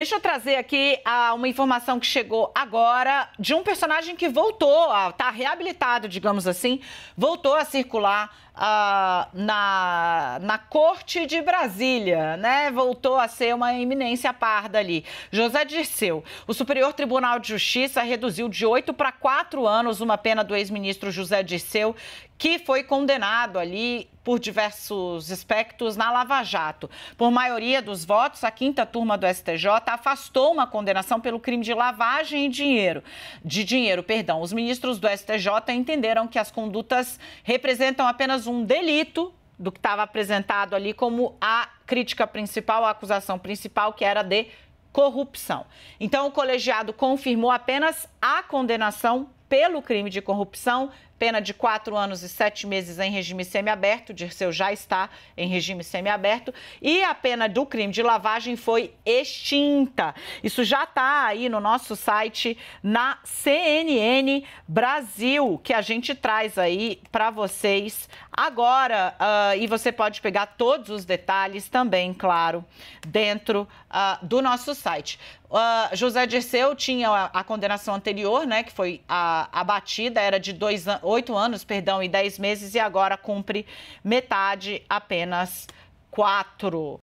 Deixa eu trazer aqui ah, uma informação que chegou agora de um personagem que voltou, está reabilitado, digamos assim, voltou a circular na, na corte de Brasília, né? Voltou a ser uma iminência parda ali. José Dirceu, o Superior Tribunal de Justiça reduziu de oito para quatro anos uma pena do ex-ministro José Dirceu, que foi condenado ali por diversos aspectos na Lava Jato. Por maioria dos votos, a quinta turma do STJ afastou uma condenação pelo crime de lavagem de dinheiro, de dinheiro, perdão. Os ministros do STJ entenderam que as condutas representam apenas um delito do que estava apresentado ali como a crítica principal, a acusação principal, que era de corrupção. Então, o colegiado confirmou apenas a condenação pelo crime de corrupção pena de quatro anos e sete meses em regime semiaberto. Dirceu já está em regime semiaberto. E a pena do crime de lavagem foi extinta. Isso já está aí no nosso site, na CNN Brasil, que a gente traz aí para vocês agora. Uh, e você pode pegar todos os detalhes também, claro, dentro uh, do nosso site. Uh, José Dirceu tinha a, a, condenação anterior, né, que foi abatida, era de dois anos oito anos, perdão, e dez meses, e agora cumpre metade, apenas quatro.